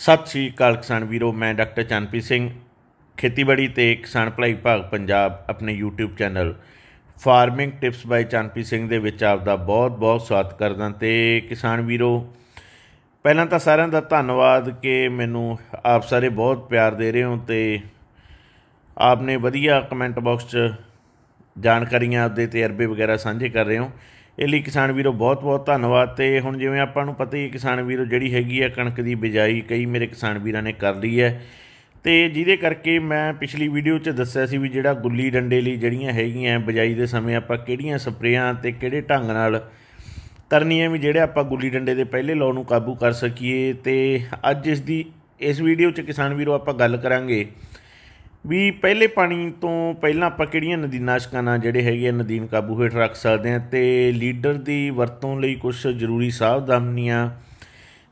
ਸਤਿ ਸ੍ਰੀ ਅਕਾਲ ਕਿਸਾਨ ਵੀਰੋ ਮੈਂ ਡਾਕਟਰ ਚੰਨਪੀ ਸਿੰਘ ਖੇਤੀਬਾੜੀ ਤੇ ਕਿਸਾਨ ਭਲਾਈ ਵਿਭਾਗ ਪੰਜਾਬ ਆਪਣੇ YouTube channel farming tips by Channpi Singh ਦੇ ਵਿੱਚ ਆਪ ਦਾ ਬਹੁਤ-ਬਹੁਤ ਸਵਾਗਤ ਕਰਦਾ ਤੇ ਕਿਸਾਨ ਵੀਰੋ ਪਹਿਲਾਂ ਤਾਂ ਸਾਰਿਆਂ ਦਾ ਧੰਨਵਾਦ ਕਿ ਮੈਨੂੰ ਆਪ ਸਾਰੇ ਬਹੁਤ ਪਿਆਰ ਦੇ ਰਹੇ ਹੋ ਤੇ ਆਪਨੇ ਵਧੀਆ ਕਮੈਂਟ ਬਾਕਸ 'ਚ ਜਾਣਕਾਰੀਆਂ ਆਪਦੇ ਅਰਬੇ ਵਗੈਰਾ ਸਾਂਝੇ ਕਰ ਰਹੇ ਹੋ ਇਹ ਲਈ ਕਿਸਾਨ ਵੀਰੋ ਬਹੁਤ ਬਹੁਤ ਧੰਨਵਾਦ ਤੇ ਹੁਣ ਜਿਵੇਂ ਆਪਾਂ ਨੂੰ ਪਤਾ ਹੀ ਕਿਸਾਨ ਵੀਰੋ ਜਿਹੜੀ ਹੈਗੀ ਆ ਕਣਕ ਦੀ ਬਿਜਾਈ ਕਈ ਮੇਰੇ ਕਿਸਾਨ ਵੀਰਾਂ ਨੇ ਕਰ ਲਈ ਹੈ ਤੇ ਜਿਹਦੇ ਕਰਕੇ ਮੈਂ ਪਿਛਲੀ ਵੀਡੀਓ 'ਚ ਦੱਸਿਆ ਸੀ ਵੀ ਜਿਹੜਾ ਗੁੱਲੀ ਡੰਡੇ ਲਈ ਜਿਹੜੀਆਂ ਹੈਗੀਆਂ ਬਿਜਾਈ ਦੇ ਸਮੇਂ ਆਪਾਂ ਕਿਹੜੀਆਂ ਸਪਰੇਆਂ ਤੇ ਕਿਹੜੇ ਢੰਗ ਨਾਲ ਕਰਨੀਆਂ ਵੀ ਜਿਹੜੇ ਆਪਾਂ ਗੁੱਲੀ ਡੰਡੇ ਦੇ ਪਹਿਲੇ ਲਾਉ ਨੂੰ ਕਾਬੂ ਕਰ ਸਕੀਏ ਤੇ ਅੱਜ ਇਸ ਦੀ ਇਸ ਵੀਡੀਓ 'ਚ ਕਿਸਾਨ ਵੀਰੋ ਆਪਾਂ ਗੱਲ ਕਰਾਂਗੇ ਵੀ ਪਹਿਲੇ ਪਾਣੀ ਤੋਂ ਪਹਿਲਾਂ ਆਪਾਂ ਕਿਹੜੀਆਂ ਨਾਸ਼ਕਾਂ ਨਾਲ ਜਿਹੜੇ ਹੈਗੇ ਨਦੀਨ ਕਾਬੂ ਹੇਠ ਰੱਖ ਸਕਦੇ ਆ ਤੇ ਲੀਡਰ ਦੀ ਵਰਤੋਂ ਲਈ ਕੁਝ ਜ਼ਰੂਰੀ ਸਾਵਧਾਨੀਆਂ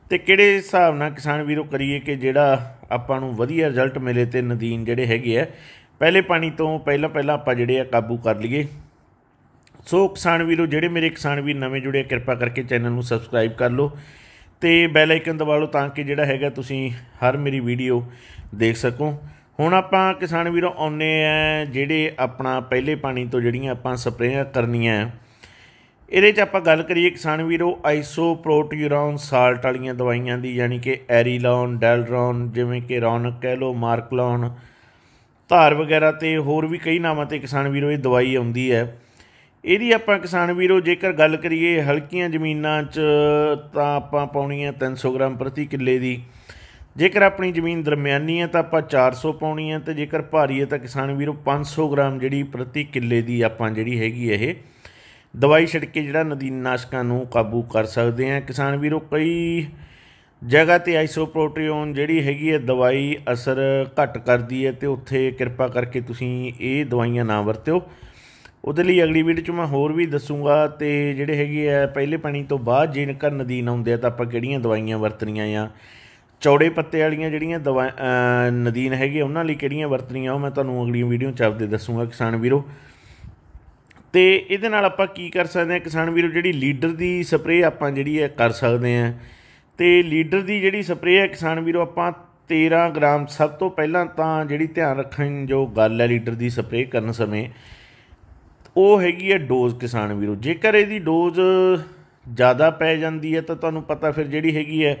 ਤੇ ਕਿਹੜੇ ਹਿਸਾਬ ਨਾਲ ਕਿਸਾਨ ਵੀਰੋ ਕਰੀਏ ਕਿ ਜਿਹੜਾ ਆਪਾਂ ਨੂੰ ਵਧੀਆ ਰਿਜ਼ਲਟ ਮਿਲੇ ਤੇ ਨਦੀਨ ਜਿਹੜੇ ਹੈਗੇ ਆ ਪਹਿਲੇ ਪਾਣੀ ਤੋਂ ਪਹਿਲਾਂ ਪਹਿਲਾਂ ਆਪਾਂ ਜਿਹੜੇ ਆ ਕਾਬੂ ਕਰ ਲਈਏ ਸੋ ਕਿਸਾਨ ਵੀਰੋ ਜਿਹੜੇ ਮੇਰੇ ਕਿਸਾਨ ਵੀਰ ਨਵੇਂ ਜੁੜੇ ਕਿਰਪਾ ਕਰਕੇ ਚੈਨਲ ਨੂੰ ਸਬਸਕ੍ਰਾਈਬ ਕਰ ਲਓ ਤੇ ਬੈਲ ਆਈਕਨ ਦਬਾ ਲਓ ਤਾਂ ਕਿ ਜਿਹੜਾ ਹੈਗਾ ਤੁਸੀਂ ਹਰ ਮੇਰੀ ਵੀਡੀਓ ਦੇਖ ਸਕੋ ਹੁਣ ਆਪਾਂ ਕਿਸਾਨ ਵੀਰੋ ਆਉਨੇ ਆ ਜਿਹੜੇ ਆਪਣਾ ਪਹਿਲੇ ਪਾਣੀ ਤੋਂ ਜਿਹੜੀਆਂ ਆਪਾਂ ਸਪਰੇਆਂ ਕਰਨੀਆਂ ਇਹਦੇ 'ਚ ਆਪਾਂ ਗੱਲ ਕਰੀਏ ਕਿਸਾਨ ਵੀਰੋ ਆਈਸੋਪ੍ਰੋਟਿਊਰੋਨ ਸਾਲਟ ਵਾਲੀਆਂ ਦਵਾਈਆਂ ਦੀ ਯਾਨੀ ਕਿ ਐਰੀਲੋਨ ਡੈਲਰੋਨ ਜਿਵੇਂ ਕਿ ਰੌਨਕ ਕਹਿ ਲੋ ਮਾਰਕਲੋਨ ਧਾਰ ਵਗੈਰਾ ਤੇ ਹੋਰ ਵੀ ਕਈ ਨਾਮਾਂ ਤੇ ਕਿਸਾਨ ਵੀਰੋ ਇਹ ਦਵਾਈ ਆਉਂਦੀ ਹੈ ਇਹਦੀ ਆਪਾਂ ਕਿਸਾਨ ਵੀਰੋ ਜੇਕਰ ਗੱਲ ਕਰੀਏ ਹਲਕੀਆਂ ਜ਼ਮੀਨਾਂ 'ਚ ਤਾਂ ਆਪਾਂ ਪਾਉਣੀ ਹੈ 300 ਗ੍ਰਾਮ ਪ੍ਰਤੀ ਕਿੱਲੇ ਦੀ ਜੇਕਰ ਆਪਣੀ ਜ਼ਮੀਨ ਦਰਮਿਆਨੀ ਹੈ ਤਾਂ ਆਪਾਂ 400 ਪਾਉਣੀ ਹੈ ਤੇ ਜੇਕਰ ਭਾਰੀ ਹੈ ਤਾਂ ਕਿਸਾਨ ਵੀਰੋ 500 ਗ੍ਰਾਮ ਜਿਹੜੀ ਪ੍ਰਤੀ ਕਿੱਲੇ ਦੀ ਆਪਾਂ ਜਿਹੜੀ ਹੈਗੀ ਇਹ ਦਵਾਈ ਛਿੜਕੇ ਜਿਹੜਾ ਨਾਸ਼ਕਾਂ ਨੂੰ ਕਾਬੂ ਕਰ ਸਕਦੇ ਆ ਕਿਸਾਨ ਵੀਰੋ ਕਈ ਜਗ੍ਹਾ ਤੇ ਆਈਸੋਪ੍ਰੋਟ੍ਰੀਓਨ ਜਿਹੜੀ ਹੈਗੀ ਹੈ ਦਵਾਈ ਅਸਰ ਘਟ ਕਰਦੀ ਹੈ ਤੇ ਉੱਥੇ ਕਿਰਪਾ ਕਰਕੇ ਤੁਸੀਂ ਇਹ ਦਵਾਈਆਂ ਨਾ ਵਰਤਿਓ ਉਹਦੇ ਲਈ ਅਗਲੀ ਵੀਡੀਓ 'ਚ ਮੈਂ ਹੋਰ ਵੀ ਦੱਸੂਗਾ ਤੇ ਜਿਹੜੇ ਹੈਗੇ ਆ ਪਹਿਲੇ ਪਾਣੀ ਤੋਂ ਬਾਅਦ ਜੇਕਰ ਨਦੀਨ ਆਉਂਦੇ ਆ ਤਾਂ ਆਪਾਂ ਕਿਹੜੀਆਂ ਦਵਾਈਆਂ ਵਰਤਣੀਆਂ ਆ ਚੌੜੇ ਪੱਤੇ ਵਾਲੀਆਂ ਜਿਹੜੀਆਂ ਦਵਾ ਨਦੀਨ ਹੈਗੀ ਉਹਨਾਂ ਲਈ ਕਿਹੜੀਆਂ ਵਰਤਣੀਆਂ ਉਹ ਮੈਂ ਤੁਹਾਨੂੰ ਅਗਲੀ ਵੀਡੀਓ ਚ ਆਪਦੇ ਦੱਸੂਗਾ ਕਿਸਾਨ ਵੀਰੋ ਤੇ ਇਹਦੇ ਨਾਲ ਆਪਾਂ ਕੀ ਕਰ ਸਕਦੇ ਹਾਂ ਕਿਸਾਨ ਵੀਰੋ ਜਿਹੜੀ ਲੀਡਰ ਦੀ ਸਪਰੇਅ ਆਪਾਂ ਜਿਹੜੀ ਹੈ ਕਰ ਸਕਦੇ ਹਾਂ ਤੇ ਲੀਡਰ ਦੀ ਜਿਹੜੀ ਸਪਰੇਅ ਹੈ ਕਿਸਾਨ ਵੀਰੋ ਆਪਾਂ 13 ਗ੍ਰਾਮ ਸਭ ਤੋਂ ਪਹਿਲਾਂ ਤਾਂ ਜਿਹੜੀ ਧਿਆਨ ਰੱਖਣ ਜੋ ਗੱਲ ਹੈ ਲੀਡਰ ਦੀ ਸਪਰੇਅ ਕਰਨ ਸਮੇਂ ਉਹ ਹੈਗੀ ਹੈ ਡੋਜ਼ ਕਿਸਾਨ ਵੀਰੋ ਜੇਕਰ ਇਹਦੀ ਡੋਜ਼ ਜ਼ਿਆਦਾ ਪੈ ਜਾਂਦੀ ਹੈ ਤਾਂ ਤੁਹਾਨੂੰ ਪਤਾ ਫਿਰ ਜਿਹੜੀ ਹੈਗੀ ਹੈ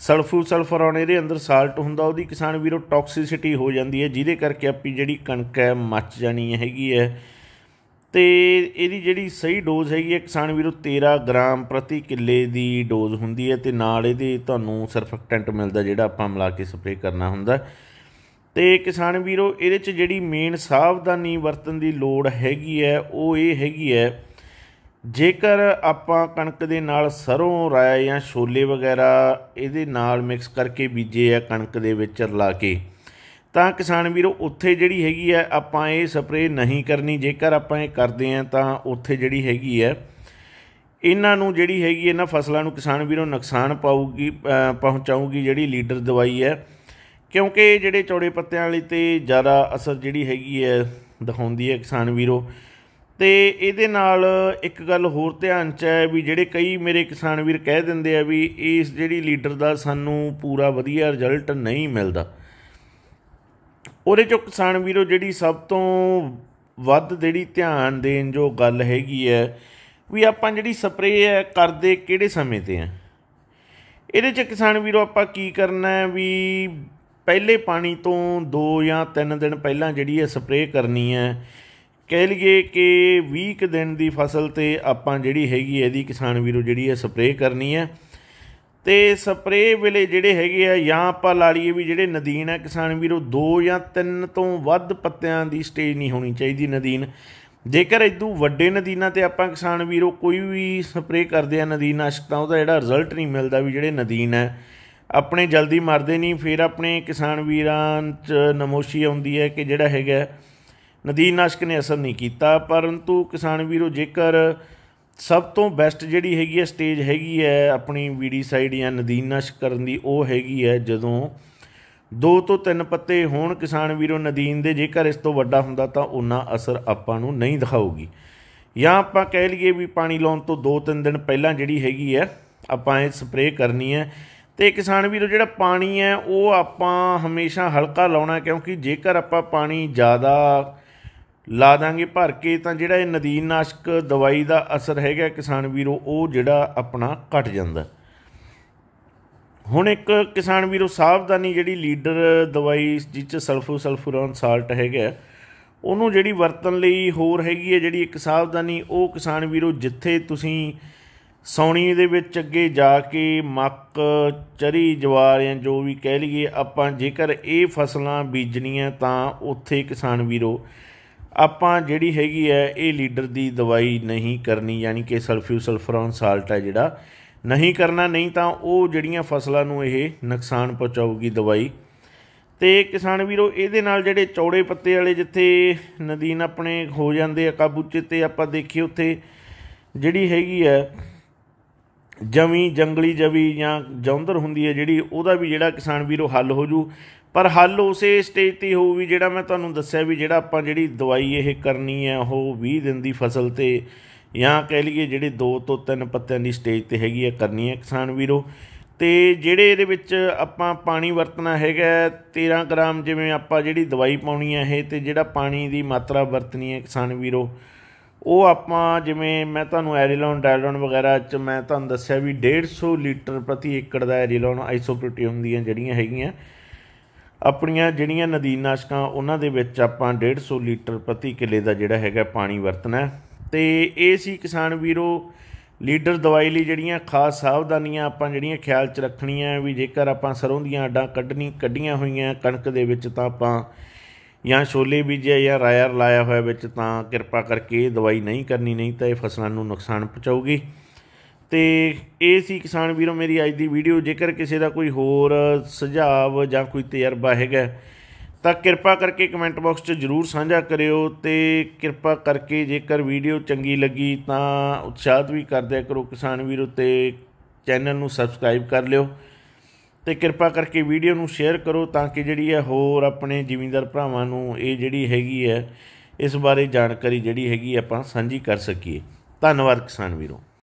ਸਲਫੂ ਸਲਫਰਾਨ ਇਹਦੇ ਅੰਦਰ ਸਾਲਟ ਹੁੰਦਾ ਉਹਦੀ ਕਿਸਾਨ ਵੀਰੋ ਟੌਕਸਿਸਿਟੀ ਹੋ ਜਾਂਦੀ ਹੈ ਜਿਹਦੇ ਕਰਕੇ ਆਪੀ ਜਿਹੜੀ ਕਣਕ ਹੈ ਮੱਚ ਜਾਣੀ ਹੈਗੀ ਹੈ ਤੇ ਇਹਦੀ ਜਿਹੜੀ ਸਹੀ ਡੋਜ਼ ਹੈਗੀ ਹੈ ਕਿਸਾਨ ਵੀਰੋ 13 ਗ੍ਰਾਮ ਪ੍ਰਤੀ ਕਿੱਲੇ ਦੀ ਡੋਜ਼ ਹੁੰਦੀ ਹੈ ਤੇ ਨਾਲ ਇਹਦੇ ਤੁਹਾਨੂੰ ਸਰਫੈਕਟੈਂਟ ਮਿਲਦਾ ਜਿਹੜਾ ਆਪਾਂ ਮਿਲਾ ਕੇ ਸਪਰੇਅ ਕਰਨਾ ਹੁੰਦਾ ਤੇ ਕਿਸਾਨ ਵੀਰੋ ਇਹਦੇ ਚ ਜਿਹੜੀ ਮੇਨ ਸਾਵਧਾਨੀ ਵਰਤਣ ਦੀ ਲੋੜ ਹੈਗੀ ਹੈ ਉਹ ਇਹ ਹੈਗੀ ਹੈ ਜੇਕਰ ਆਪਾਂ ਕਣਕ ਦੇ ਨਾਲ ਸਰੋਂ ਰਾਇ ਜਾਂ ਛੋਲੇ ਵਗੈਰਾ ਇਹਦੇ ਨਾਲ ਮਿਕਸ ਕਰਕੇ ਬੀਜੇ ਆ ਕਣਕ ਦੇ ਵਿੱਚ ਰਲਾ ਕੇ ਤਾਂ ਕਿਸਾਨ ਵੀਰੋ ਉੱਥੇ ਜਿਹੜੀ ਹੈਗੀ ਆ ਆਪਾਂ ਇਹ ਸਪਰੇ ਨਹੀਂ ਕਰਨੀ ਜੇਕਰ ਆਪਾਂ ਇਹ ਕਰਦੇ ਆ ਤਾਂ ਉੱਥੇ ਜਿਹੜੀ ਹੈਗੀ ਆ ਇਹਨਾਂ ਨੂੰ ਜਿਹੜੀ ਹੈਗੀ ਇਹਨਾਂ ਫਸਲਾਂ ਨੂੰ ਕਿਸਾਨ ਵੀਰੋ ਨੁਕਸਾਨ ਪਾਊਗੀ ਪਹੁੰਚਾਊਗੀ ਜਿਹੜੀ ਲੀਡਰ ਦਵਾਈ ਹੈ ਕਿਉਂਕਿ ਜਿਹੜੇ ਚੌੜੇ ਪੱਤਿਆਂ ਵਾਲੀ ਤੇ ਜ਼ਿਆਦਾ ਅਸਰ ਜਿਹੜੀ ਹੈਗੀ ਹੈ ਦਿਖਾਉਂਦੀ ਹੈ ਕਿਸਾਨ ਵੀਰੋ ਤੇ ਇਹਦੇ ਨਾਲ ਇੱਕ ਗੱਲ ਹੋਰ ਧਿਆਨ 'ਚ ਹੈ ਵੀ ਜਿਹੜੇ ਕਈ ਮੇਰੇ ਕਿਸਾਨ ਵੀਰ ਕਹਿ ਦਿੰਦੇ ਆ ਵੀ ਇਸ ਜਿਹੜੀ ਲੀਡਰ ਦਾ ਸਾਨੂੰ ਪੂਰਾ ਵਧੀਆ ਰਿਜ਼ਲਟ ਨਹੀਂ ਮਿਲਦਾ ਉਹਦੇ ਚੋਂ ਕਿਸਾਨ ਵੀਰੋ ਜਿਹੜੀ ਸਭ ਤੋਂ ਵੱਧ ਜਿਹੜੀ ਧਿਆਨ ਦੇਣ ਜੋ ਗੱਲ ਹੈਗੀ ਹੈ ਵੀ ਆਪਾਂ ਜਿਹੜੀ ਸਪਰੇਅ ਹੈ ਕਰਦੇ ਕਿਹੜੇ ਸਮੇਂ ਤੇ ਆ ਇਹਦੇ ਚ ਕਿਸਾਨ ਵੀਰੋ ਆਪਾਂ ਕੀ ਕਰਨਾ ਹੈ ਵੀ ਪਹਿਲੇ ਪਾਣੀ ਤੋਂ 2 ਜਾਂ 3 ਦਿਨ ਪਹਿਲਾਂ ਜਿਹੜੀ ਹੈ ਸਪਰੇਅ ਕਰਨੀ ਹੈ ਕਹਿ ਲਈਏ ਕਿ 20 ਦਿਨ ਦੀ ਫਸਲ ਤੇ ਆਪਾਂ ਜਿਹੜੀ ਹੈਗੀ ਇਹਦੀ ਕਿਸਾਨ ਵੀਰੋ ਜਿਹੜੀ ਹੈ ਸਪਰੇਅ ਕਰਨੀ ਹੈ ਤੇ ਸਪਰੇਅ ਵੇਲੇ ਜਿਹੜੇ ਹੈਗੇ ਆ ਜਾਂ ਆਪਾਂ ਲਾ ਲਈਏ ਵੀ ਜਿਹੜੇ ਨਦੀਨ ਆ ਕਿਸਾਨ ਵੀਰੋ 2 ਜਾਂ 3 ਤੋਂ ਵੱਧ ਪੱਤਿਆਂ ਦੀ ਸਟੇਜ ਨਹੀਂ ਹੋਣੀ ਚਾਹੀਦੀ ਨਦੀਨ ਜੇਕਰ ਇਦੋਂ ਵੱਡੇ ਨਦੀਨਾਂ ਤੇ ਆਪਾਂ ਕਿਸਾਨ ਵੀਰੋ ਕੋਈ ਵੀ ਸਪਰੇਅ ਕਰਦੇ ਆ ਨਦੀਨਾਸ਼ਕ ਤਾਂ ਉਹਦਾ ਜਿਹੜਾ ਰਿਜ਼ਲਟ ਨਹੀਂ ਮਿਲਦਾ ਵੀ ਜਿਹੜੇ ਨਦੀਨ ਹੈ ਆਪਣੇ ਜਲਦੀ ਮਰਦੇ ਨਹੀਂ ਫਿਰ ਆਪਣੇ ਕਿਸਾਨ ਵੀਰਾਂ 'ਚ ਨਮੋਸ਼ੀ ਆਉਂਦੀ ਹੈ ਕਿ ਜਿਹੜਾ ਹੈਗਾ ਨਦੀਨਨਾਸ਼ਕ ਨੇ ਅਸਰ ਨਹੀਂ ਕੀਤਾ ਪਰੰਤੂ ਕਿਸਾਨ ਵੀਰੋ ਜੇਕਰ ਸਭ ਤੋਂ ਬੈਸਟ ਜਿਹੜੀ ਹੈਗੀ ਹੈ ਸਟੇਜ ਹੈਗੀ ਹੈ ਆਪਣੀ ਵੀਡੀ ਸਾਈਡ ਜਾਂ ਨਦੀਨਨਾਸ਼ਕ ਕਰਨ ਦੀ ਉਹ ਹੈਗੀ ਹੈ ਜਦੋਂ ਦੋ ਤੋਂ ਤਿੰਨ ਪੱਤੇ ਹੋਣ ਕਿਸਾਨ ਵੀਰੋ ਨਦੀਨ ਦੇ ਜੇਕਰ ਇਸ ਤੋਂ ਵੱਡਾ ਹੁੰਦਾ ਤਾਂ ਉਹਨਾਂ ਅਸਰ ਆਪਾਂ ਨੂੰ ਨਹੀਂ ਦਿਖਾਉਗੀ ਜਾਂ ਆਪਾਂ ਕਹਿ ਲਈਏ ਵੀ ਪਾਣੀ ਲਾਉਣ ਤੋਂ ਦੋ ਤਿੰਨ ਦਿਨ ਪਹਿਲਾਂ ਜਿਹੜੀ ਹੈਗੀ ਹੈ ਆਪਾਂ ਇਹ ਸਪਰੇਅ ਕਰਨੀ ਹੈ ਤੇ ਕਿਸਾਨ ਵੀਰੋ ਜਿਹੜਾ ਪਾਣੀ ਹੈ ਉਹ ਆਪਾਂ ਹਮੇਸ਼ਾ ਹਲਕਾ ਲਾਉਣਾ ਕਿਉਂਕਿ ਜੇਕਰ ਆਪਾਂ ਪਾਣੀ ਜ਼ਿਆਦਾ ਲਾ ਦਾਂਗੇ ਭਰ ਕੇ ਤਾਂ ਜਿਹੜਾ ਇਹ ਨਾਸ਼ਕ ਦਵਾਈ ਦਾ ਅਸਰ ਹੈਗਾ ਕਿਸਾਨ ਵੀਰੋ ਉਹ ਜਿਹੜਾ ਆਪਣਾ ਘਟ ਜਾਂਦਾ ਹੁਣ ਇੱਕ ਕਿਸਾਨ ਵੀਰੋ ਸਾਵਧਾਨੀ ਜਿਹੜੀ ਲੀਡਰ ਦਵਾਈ ਜਿਸ ਸਲਫੋ ਸਲਫੂਰਨ ਸਾਲਟ ਹੈਗਾ ਉਹਨੂੰ ਜਿਹੜੀ ਵਰਤਣ ਲਈ ਹੋਰ ਹੈਗੀ ਹੈ ਜਿਹੜੀ ਇੱਕ ਸਾਵਧਾਨੀ ਉਹ ਕਿਸਾਨ ਵੀਰੋ ਜਿੱਥੇ ਤੁਸੀਂ ਸੌਣੀ ਦੇ ਵਿੱਚ ਅੱਗੇ ਜਾ ਕੇ ਮੱਕ ਚਰੀ ਜਵਾਰ ਜਾਂ ਜੋ ਵੀ ਕਹਿ ਲਈਏ ਆਪਾਂ ਜੇਕਰ ਇਹ ਫਸਲਾਂ ਬੀਜਣੀਆਂ ਤਾਂ ਉੱਥੇ ਕਿਸਾਨ ਵੀਰੋ ਆਪਾਂ ਜਿਹੜੀ ਹੈਗੀ ਹੈ ਇਹ ਲੀਡਰ ਦੀ ਦਵਾਈ ਨਹੀਂ ਕਰਨੀ ਯਾਨੀ ਕਿ ਸਲਫਿਊ ਸਲਫਰਨ ਸਾਲਟ ਹੈ ਜਿਹੜਾ ਨਹੀਂ ਕਰਨਾ ਨਹੀਂ ਤਾਂ ਉਹ ਜਿਹੜੀਆਂ ਫਸਲਾਂ ਨੂੰ ਇਹ ਨੁਕਸਾਨ ਪਹੁੰਚਾਊਗੀ ਦਵਾਈ ਤੇ ਕਿਸਾਨ ਵੀਰੋ ਇਹਦੇ ਨਾਲ ਜਿਹੜੇ ਚੌੜੇ ਪੱਤੇ ਵਾਲੇ ਜਿੱਥੇ ਨਦੀਨ ਆਪਣੇ ਹੋ ਜਾਂਦੇ ਆ ਕਾਬੂਚੇ ਤੇ ਆਪਾਂ ਦੇਖੀਏ ਉੱਥੇ ਜਿਹੜੀ ਹੈਗੀ ਹੈ ਜਮੀ ਜੰਗਲੀ ਜਵੀ ਜਾਂ ਜੌਂਦਰ ਹੁੰਦੀ ਹੈ ਜਿਹੜੀ ਉਹਦਾ ਵੀ ਜਿਹੜਾ ਕਿਸਾਨ ਵੀਰੋ ਹੱਲ ਹੋ ਜੂ ਪਰ ਹੱਲ ਉਸੇ ਸਟੇਜ ਤੇ ਹੋਊ ਵੀ ਜਿਹੜਾ ਮੈਂ ਤੁਹਾਨੂੰ ਦੱਸਿਆ ਵੀ ਜਿਹੜਾ ਆਪਾਂ ਜਿਹੜੀ ਦਵਾਈ ਇਹ ਕਰਨੀ ਹੈ ਉਹ 20 ਦਿਨ ਦੀ ਫਸਲ ਤੇ ਜਾਂ ਕਹਿ ਲਈਏ ਜਿਹੜੇ 2 ਤੋਂ 3 ਪੱਤਿਆਂ ਦੀ ਸਟੇਜ ਤੇ ਹੈਗੀ ਹੈ ਕਰਨੀ ਹੈ ਕਿਸਾਨ ਵੀਰੋ ਤੇ ਜਿਹੜੇ ਇਹਦੇ ਵਿੱਚ ਆਪਾਂ ਪਾਣੀ ਵਰਤਣਾ ਹੈਗਾ 13 ਗ੍ਰਾਮ ਜਿਵੇਂ ਆਪਾਂ ਜਿਹੜੀ ਦਵਾਈ ਪਾਉਣੀ ਹੈ ਇਹ ਤੇ ਜਿਹੜਾ ਪਾਣੀ ਦੀ ਮਾਤਰਾ ਵਰਤਣੀ ਹੈ ਕਿਸਾਨ ਵੀਰੋ ਉਹ ਆਪਾਂ ਜਿਵੇਂ ਮੈਂ ਤੁਹਾਨੂੰ ਐਰੀਲੋਨ ਡਾਇਲੋਨ ਵਗੈਰਾ ਚ ਮੈਂ ਤੁਹਾਨੂੰ ਦੱਸਿਆ ਵੀ 150 ਲੀਟਰ ਪ੍ਰਤੀ ਏਕੜ ਦਾ ਐਰੀਲੋਨ ਆਈਸੋਪ੍ਰੋਟੀਨ ਦੀਆਂ ਜਿਹੜੀਆਂ ਹੈਗੀਆਂ ਆਪਣੀਆਂ ਜਿਹੜੀਆਂ ਨਦੀਨਾਸ਼ਕਾਂ ਉਹਨਾਂ ਦੇ ਵਿੱਚ ਆਪਾਂ 150 ਲੀਟਰ ਪ੍ਰਤੀ ਕਿਲੇ ਦਾ ਜਿਹੜਾ ਹੈਗਾ ਪਾਣੀ ਵਰਤਣਾ ਤੇ ਇਹ ਸੀ ਕਿਸਾਨ ਵੀਰੋ ਲੀਡਰ ਦਵਾਈ ਲਈ ਜਿਹੜੀਆਂ ਖਾਸ ਸਾਵਧਾਨੀਆਂ ਆਪਾਂ ਜਿਹੜੀਆਂ ਖਿਆਲ ਚ ਰੱਖਣੀਆਂ ਵੀ ਜੇਕਰ ਆਪਾਂ ਸਰੋਂ ਦੀਆਂ ਆਡਾਂ ਕੱਢਣੀ ਕੱਢੀਆਂ ਹੋਈਆਂ ਕਣਕ ਦੇ ਵਿੱਚ ਤਾਂ ਆਪਾਂ ਜਾਂ ਛੋਲੇ ਬੀਜਿਆ ਜਾਂ ਰਾਇਰ ਲਾਇਆ ਹੋਇਆ ਵਿੱਚ ਤਾਂ ਕਿਰਪਾ ਕਰਕੇ ਦਵਾਈ ਨਹੀਂ ਕਰਨੀ ਨਹੀਂ ਤਾਂ ਇਹ ਫਸਲਾਂ ਨੂੰ ਨੁਕਸਾਨ ਪਹੁੰਚਾਊਗੀ ਤੇ ਇਹ ਸੀ ਕਿਸਾਨ ਵੀਰੋ ਮੇਰੀ ਅੱਜ ਦੀ ਵੀਡੀਓ ਜੇਕਰ ਕਿਸੇ ਦਾ ਕੋਈ ਹੋਰ ਸੁਝਾਅ ਜਾਂ ਕੋਈ ਤਜਰਬਾ ਹੈਗਾ ਤਾਂ ਕਿਰਪਾ ਕਰਕੇ ਕਮੈਂਟ ਬਾਕਸ 'ਚ ਜਰੂਰ ਸਾਂਝਾ ਕਰਿਓ ਤੇ ਕਿਰਪਾ ਕਰਕੇ ਜੇਕਰ ਵੀਡੀਓ ਚੰਗੀ ਲੱਗੀ ਤਾਂ ਉਤਸ਼ਾਹਤ ਵੀ ਕਰਦਿਆ ਕਰੋ ਕਿਸਾਨ ਵੀਰੋ ਤੇ ਚੈਨਲ ਨੂੰ ਸਬਸਕ੍ਰਾਈਬ ਕਰ ਲਿਓ ਤੇ ਕਿਰਪਾ ਕਰਕੇ ਵੀਡੀਓ ਨੂੰ ਸ਼ੇਅਰ ਕਰੋ ਤਾਂ ਕਿ ਜਿਹੜੀ ਹੈ ਹੋਰ ਆਪਣੇ ਜ਼ਿਮੀਂਦਾਰ ਭਰਾਵਾਂ ਨੂੰ ਇਹ ਜਿਹੜੀ ਹੈਗੀ ਹੈ ਇਸ ਬਾਰੇ ਜਾਣਕਾਰੀ ਜਿਹੜੀ ਹੈਗੀ ਆਪਾਂ ਸਾਂਝੀ ਕਰ ਸਕੀਏ ਧੰਨਵਾਦ ਕਿਸਾਨ ਵੀਰੋ